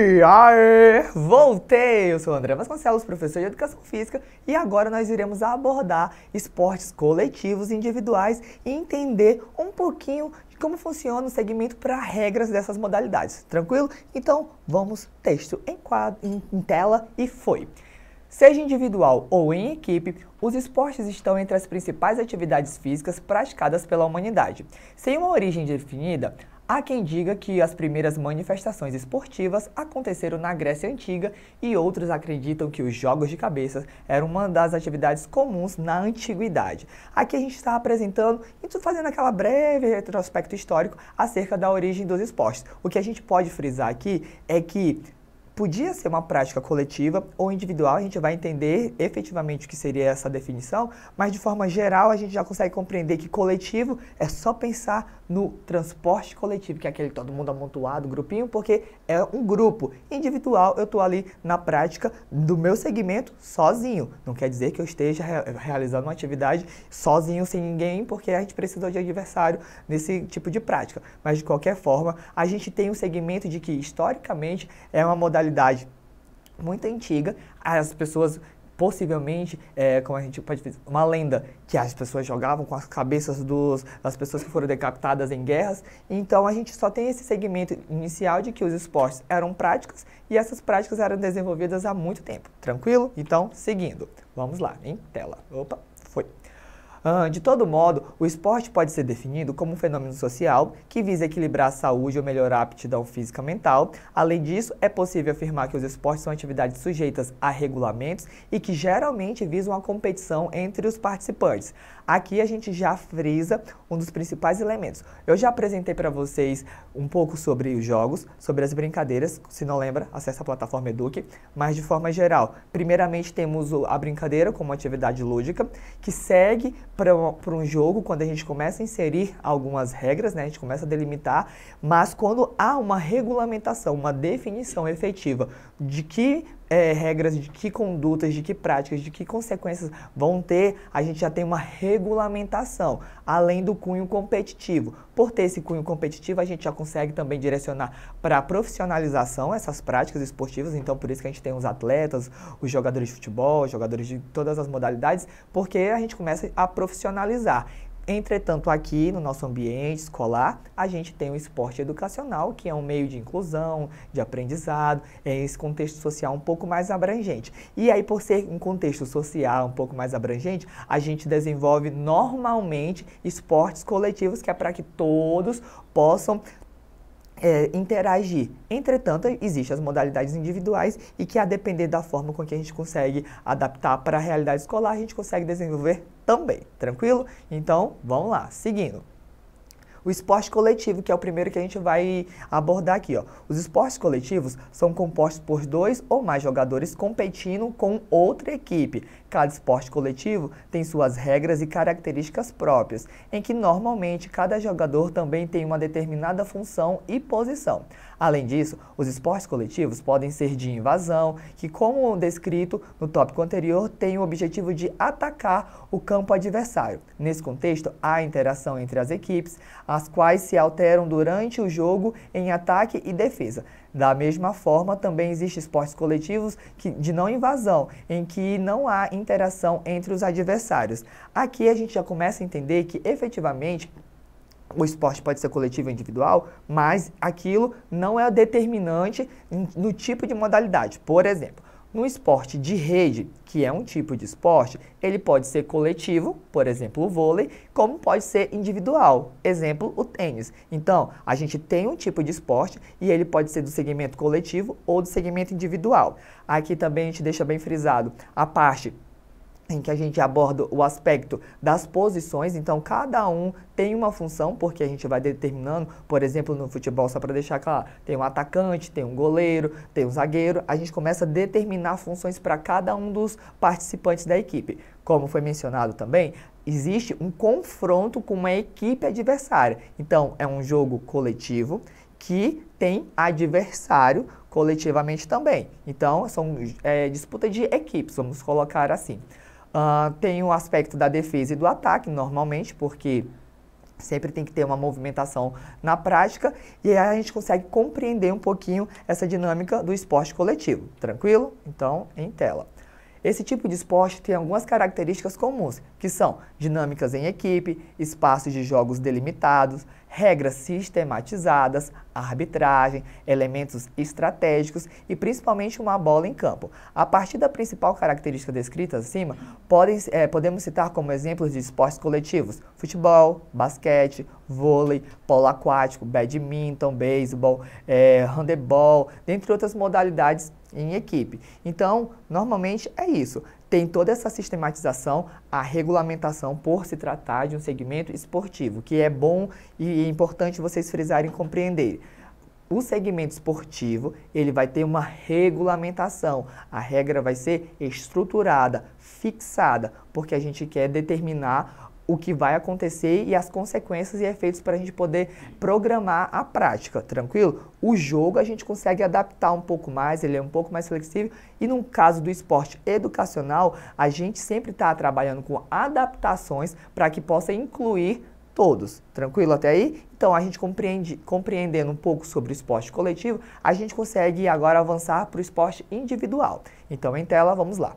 E Aê! voltei! Eu sou o André Vasconcelos, professor de Educação Física, e agora nós iremos abordar esportes coletivos e individuais e entender um pouquinho de como funciona o segmento para regras dessas modalidades. Tranquilo? Então, vamos texto em, quadro, em, em tela e foi. Seja individual ou em equipe, os esportes estão entre as principais atividades físicas praticadas pela humanidade. Sem uma origem definida, Há quem diga que as primeiras manifestações esportivas aconteceram na Grécia Antiga e outros acreditam que os jogos de cabeça eram uma das atividades comuns na antiguidade. Aqui a gente está apresentando e fazendo aquela breve retrospecto histórico acerca da origem dos esportes. O que a gente pode frisar aqui é que podia ser uma prática coletiva ou individual, a gente vai entender efetivamente o que seria essa definição, mas de forma geral a gente já consegue compreender que coletivo é só pensar no transporte coletivo, que é aquele todo mundo amontoado, grupinho, porque é um grupo. Individual, eu estou ali na prática do meu segmento sozinho. Não quer dizer que eu esteja realizando uma atividade sozinho, sem ninguém, porque a gente precisa de adversário nesse tipo de prática. Mas de qualquer forma, a gente tem um segmento de que historicamente é uma modalidade mentalidade muito antiga, as pessoas possivelmente, é, como a gente pode dizer, uma lenda que as pessoas jogavam com as cabeças dos, das pessoas que foram decapitadas em guerras. Então a gente só tem esse segmento inicial de que os esportes eram práticas e essas práticas eram desenvolvidas há muito tempo. Tranquilo? Então, seguindo. Vamos lá, em tela. Opa, foi. Ah, de todo modo, o esporte pode ser definido como um fenômeno social que visa equilibrar a saúde ou melhorar a aptidão física mental. Além disso, é possível afirmar que os esportes são atividades sujeitas a regulamentos e que geralmente visam a competição entre os participantes. Aqui a gente já frisa um dos principais elementos. Eu já apresentei para vocês um pouco sobre os jogos, sobre as brincadeiras. Se não lembra, acessa a plataforma Eduque. Mas de forma geral, primeiramente temos a brincadeira como atividade lúdica que segue para um jogo, quando a gente começa a inserir algumas regras, né, a gente começa a delimitar, mas quando há uma regulamentação, uma definição efetiva de que é, regras de que condutas, de que práticas, de que consequências vão ter, a gente já tem uma regulamentação, além do cunho competitivo. Por ter esse cunho competitivo, a gente já consegue também direcionar para a profissionalização essas práticas esportivas, então por isso que a gente tem os atletas, os jogadores de futebol, jogadores de todas as modalidades, porque a gente começa a profissionalizar. Entretanto, aqui no nosso ambiente escolar, a gente tem o esporte educacional, que é um meio de inclusão, de aprendizado, é esse contexto social um pouco mais abrangente. E aí, por ser um contexto social um pouco mais abrangente, a gente desenvolve normalmente esportes coletivos, que é para que todos possam é, interagir. Entretanto, existem as modalidades individuais e que, a depender da forma com que a gente consegue adaptar para a realidade escolar, a gente consegue desenvolver também. Tranquilo? Então, vamos lá, seguindo. O esporte coletivo, que é o primeiro que a gente vai abordar aqui. Ó. Os esportes coletivos são compostos por dois ou mais jogadores competindo com outra equipe. Cada esporte coletivo tem suas regras e características próprias, em que normalmente cada jogador também tem uma determinada função e posição. Além disso, os esportes coletivos podem ser de invasão, que, como descrito no tópico anterior, tem o objetivo de atacar o campo adversário. Nesse contexto, há interação entre as equipes, as quais se alteram durante o jogo em ataque e defesa. Da mesma forma, também existem esportes coletivos que, de não invasão, em que não há interação entre os adversários. Aqui a gente já começa a entender que, efetivamente, o esporte pode ser coletivo ou individual, mas aquilo não é determinante no tipo de modalidade. Por exemplo, no esporte de rede, que é um tipo de esporte, ele pode ser coletivo, por exemplo, o vôlei, como pode ser individual, exemplo, o tênis. Então, a gente tem um tipo de esporte e ele pode ser do segmento coletivo ou do segmento individual. Aqui também a gente deixa bem frisado a parte em que a gente aborda o aspecto das posições, então cada um tem uma função, porque a gente vai determinando, por exemplo, no futebol, só para deixar claro, tem um atacante, tem um goleiro, tem um zagueiro, a gente começa a determinar funções para cada um dos participantes da equipe. Como foi mencionado também, existe um confronto com uma equipe adversária. Então, é um jogo coletivo que tem adversário coletivamente também. Então, são é, disputa de equipes, vamos colocar assim. Uh, tem o aspecto da defesa e do ataque, normalmente, porque sempre tem que ter uma movimentação na prática e aí a gente consegue compreender um pouquinho essa dinâmica do esporte coletivo. Tranquilo? Então, em tela. Esse tipo de esporte tem algumas características comuns, que são dinâmicas em equipe, espaços de jogos delimitados, regras sistematizadas, arbitragem, elementos estratégicos e principalmente uma bola em campo. A partir da principal característica descrita acima, podem, é, podemos citar como exemplos de esportes coletivos: futebol, basquete, vôlei, polo aquático, badminton, beisebol, é, handebol, dentre outras modalidades em equipe. Então, normalmente é isso. Tem toda essa sistematização, a regulamentação por se tratar de um segmento esportivo, que é bom e é importante vocês frisarem e compreenderem. O segmento esportivo, ele vai ter uma regulamentação. A regra vai ser estruturada, fixada, porque a gente quer determinar o que vai acontecer e as consequências e efeitos para a gente poder programar a prática, tranquilo? O jogo a gente consegue adaptar um pouco mais, ele é um pouco mais flexível. E no caso do esporte educacional, a gente sempre está trabalhando com adaptações para que possa incluir todos. Tranquilo até aí? Então, a gente compreende, compreendendo um pouco sobre o esporte coletivo, a gente consegue agora avançar para o esporte individual. Então, em tela, vamos lá.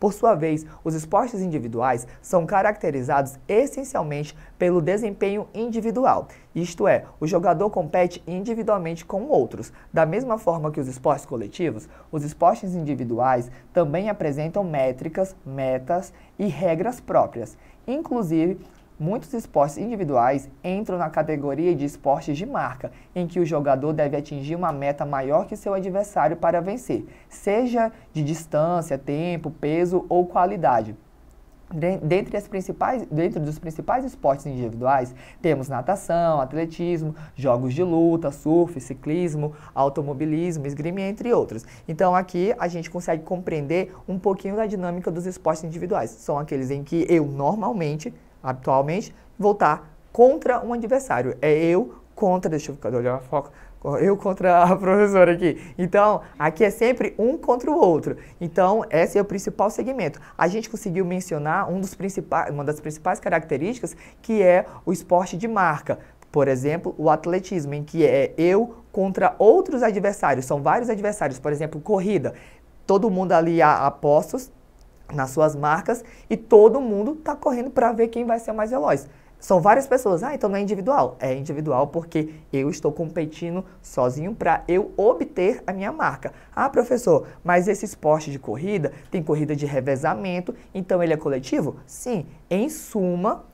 Por sua vez, os esportes individuais são caracterizados essencialmente pelo desempenho individual, isto é, o jogador compete individualmente com outros. Da mesma forma que os esportes coletivos, os esportes individuais também apresentam métricas, metas e regras próprias. Inclusive, Muitos esportes individuais entram na categoria de esportes de marca, em que o jogador deve atingir uma meta maior que seu adversário para vencer, seja de distância, tempo, peso ou qualidade. Dentre, as principais, dentre dos principais esportes individuais, temos natação, atletismo, jogos de luta, surf, ciclismo, automobilismo, esgrima, entre outros. Então aqui a gente consegue compreender um pouquinho da dinâmica dos esportes individuais. São aqueles em que eu normalmente habitualmente, voltar contra um adversário. É eu contra, deixa eu olhar a foca, eu contra a professora aqui. Então, aqui é sempre um contra o outro. Então, esse é o principal segmento. A gente conseguiu mencionar um dos principais, uma das principais características, que é o esporte de marca. Por exemplo, o atletismo, em que é eu contra outros adversários. São vários adversários, por exemplo, corrida. Todo mundo ali a apostos, nas suas marcas e todo mundo está correndo para ver quem vai ser o mais veloz. São várias pessoas. Ah, então não é individual. É individual porque eu estou competindo sozinho para eu obter a minha marca. Ah, professor, mas esse esporte de corrida tem corrida de revezamento, então ele é coletivo? Sim. Em suma,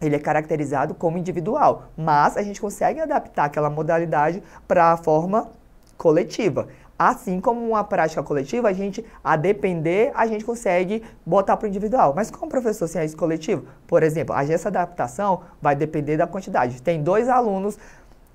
ele é caracterizado como individual, mas a gente consegue adaptar aquela modalidade para a forma coletiva. Assim como uma prática coletiva, a gente, a depender, a gente consegue botar para o individual. Mas como professor sem assim, é coletivo? Por exemplo, a gestão adaptação vai depender da quantidade. Tem dois alunos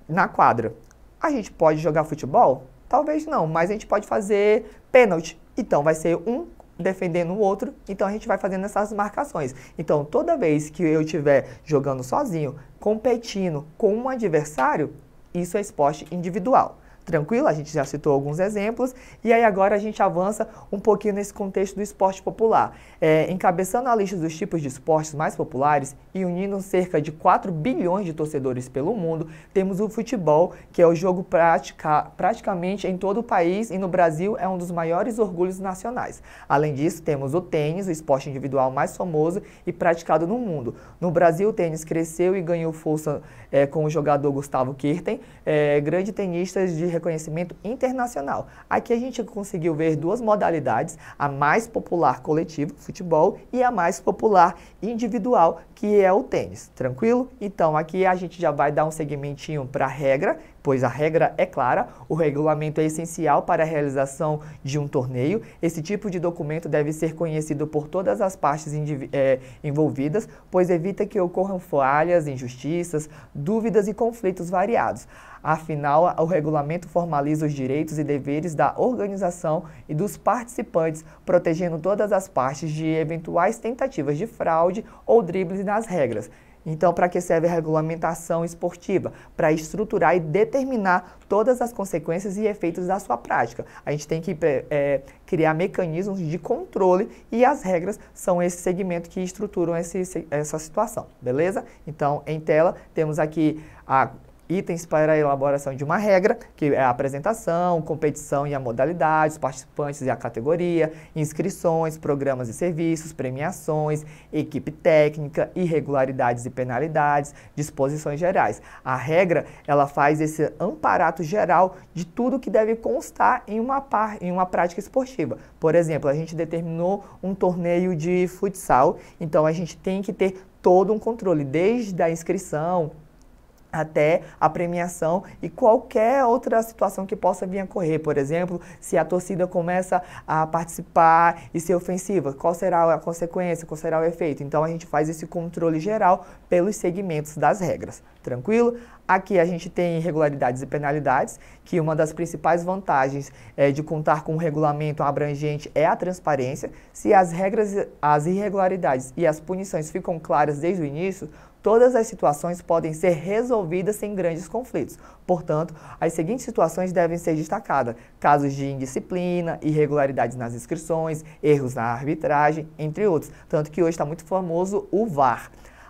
na quadra. A gente pode jogar futebol? Talvez não, mas a gente pode fazer pênalti. Então vai ser um defendendo o outro, então a gente vai fazendo essas marcações. Então toda vez que eu estiver jogando sozinho, competindo com um adversário, isso é esporte individual tranquilo? A gente já citou alguns exemplos. E aí agora a gente avança um pouquinho nesse contexto do esporte popular. É, encabeçando a lista dos tipos de esportes mais populares e unindo cerca de 4 bilhões de torcedores pelo mundo, temos o futebol, que é o jogo pratica, praticamente em todo o país e no Brasil é um dos maiores orgulhos nacionais. Além disso, temos o tênis, o esporte individual mais famoso e praticado no mundo. No Brasil, o tênis cresceu e ganhou força é, com o jogador Gustavo Kirten, é, grande tenista de reconhecimento internacional. Aqui a gente conseguiu ver duas modalidades, a mais popular coletiva, futebol, e a mais popular individual, que é o tênis. Tranquilo? Então aqui a gente já vai dar um segmentinho para regra, pois a regra é clara, o regulamento é essencial para a realização de um torneio. Esse tipo de documento deve ser conhecido por todas as partes é, envolvidas, pois evita que ocorram falhas, injustiças, dúvidas e conflitos variados. Afinal, o regulamento formaliza os direitos e deveres da organização e dos participantes, protegendo todas as partes de eventuais tentativas de fraude ou dribles nas regras. Então, para que serve a regulamentação esportiva? Para estruturar e determinar todas as consequências e efeitos da sua prática. A gente tem que é, criar mecanismos de controle e as regras são esse segmento que estruturam esse, essa situação, beleza? Então, em tela, temos aqui a itens para a elaboração de uma regra, que é a apresentação, competição e a modalidade, os participantes e a categoria, inscrições, programas e serviços, premiações, equipe técnica, irregularidades e penalidades, disposições gerais. A regra, ela faz esse amparato geral de tudo que deve constar em uma, par, em uma prática esportiva. Por exemplo, a gente determinou um torneio de futsal, então a gente tem que ter todo um controle, desde a inscrição, até a premiação e qualquer outra situação que possa vir a correr, por exemplo, se a torcida começa a participar e ser ofensiva, qual será a consequência, qual será o efeito? Então a gente faz esse controle geral pelos segmentos das regras. Tranquilo? Aqui a gente tem irregularidades e penalidades, que uma das principais vantagens é, de contar com um regulamento abrangente é a transparência. Se as regras, as irregularidades e as punições ficam claras desde o início, todas as situações podem ser resolvidas sem grandes conflitos. Portanto, as seguintes situações devem ser destacadas: casos de indisciplina, irregularidades nas inscrições, erros na arbitragem, entre outros. Tanto que hoje está muito famoso o VAR.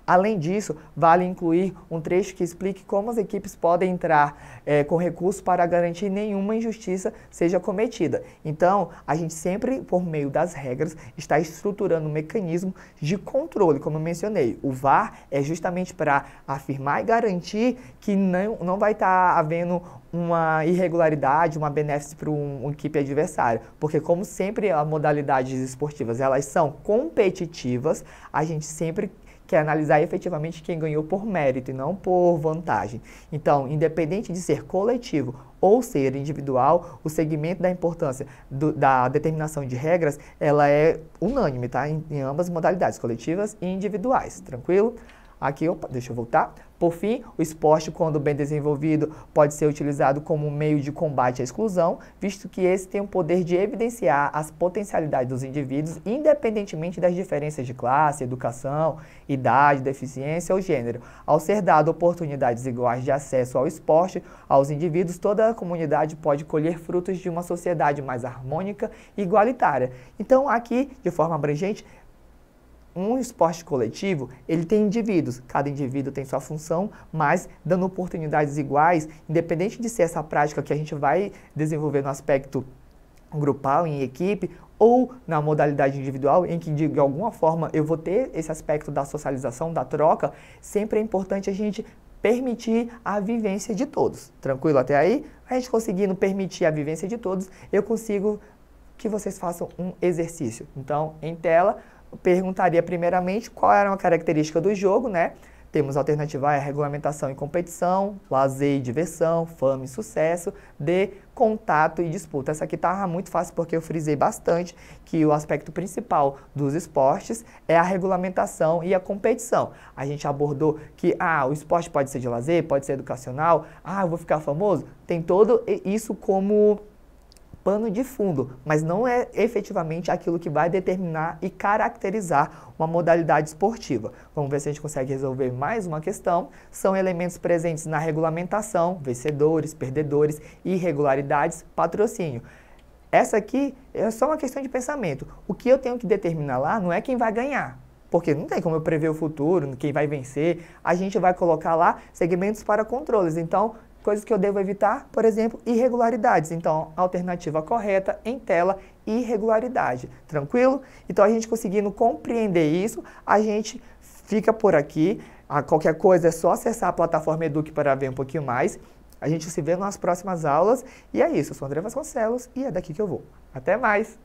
Além disso, vale incluir um trecho que explique como as equipes podem entrar é, com recurso para garantir nenhuma injustiça seja cometida. Então, a gente sempre, por meio das regras, está estruturando um mecanismo de controle, como eu mencionei. O VAR é justamente para afirmar e garantir que não, não vai estar tá havendo uma irregularidade, uma benéfica para um, uma equipe adversária, porque como sempre as modalidades esportivas elas são competitivas, a gente sempre que é analisar efetivamente quem ganhou por mérito e não por vantagem. Então, independente de ser coletivo ou ser individual, o segmento da importância do, da determinação de regras, ela é unânime, tá? Em, em ambas modalidades, coletivas e individuais, tranquilo? Aqui, opa, deixa eu voltar. Por fim, o esporte, quando bem desenvolvido, pode ser utilizado como um meio de combate à exclusão, visto que esse tem o poder de evidenciar as potencialidades dos indivíduos, independentemente das diferenças de classe, educação, idade, deficiência ou gênero. Ao ser dado oportunidades iguais de acesso ao esporte aos indivíduos, toda a comunidade pode colher frutos de uma sociedade mais harmônica e igualitária. Então, aqui, de forma abrangente, um esporte coletivo, ele tem indivíduos, cada indivíduo tem sua função, mas dando oportunidades iguais, independente de ser essa prática que a gente vai desenvolver no aspecto grupal, em equipe, ou na modalidade individual, em que de alguma forma eu vou ter esse aspecto da socialização, da troca, sempre é importante a gente permitir a vivência de todos. Tranquilo até aí? A gente conseguindo permitir a vivência de todos, eu consigo que vocês façam um exercício. Então, em tela, perguntaria primeiramente qual era uma característica do jogo, né? Temos alternativa A, é regulamentação e competição, lazer e diversão, fama e sucesso, D, contato e disputa. Essa aqui estava tá muito fácil porque eu frisei bastante que o aspecto principal dos esportes é a regulamentação e a competição. A gente abordou que ah, o esporte pode ser de lazer, pode ser educacional, ah, eu vou ficar famoso, tem todo isso como pano de fundo, mas não é efetivamente aquilo que vai determinar e caracterizar uma modalidade esportiva. Vamos ver se a gente consegue resolver mais uma questão. São elementos presentes na regulamentação, vencedores, perdedores, irregularidades, patrocínio. Essa aqui é só uma questão de pensamento. O que eu tenho que determinar lá não é quem vai ganhar, porque não tem como eu prever o futuro, quem vai vencer. A gente vai colocar lá segmentos para controles. Então, Coisas que eu devo evitar, por exemplo, irregularidades. Então, alternativa correta em tela, irregularidade. Tranquilo? Então, a gente conseguindo compreender isso, a gente fica por aqui. A ah, qualquer coisa é só acessar a plataforma Eduque para ver um pouquinho mais. A gente se vê nas próximas aulas. E é isso. Eu sou André Vasconcelos e é daqui que eu vou. Até mais!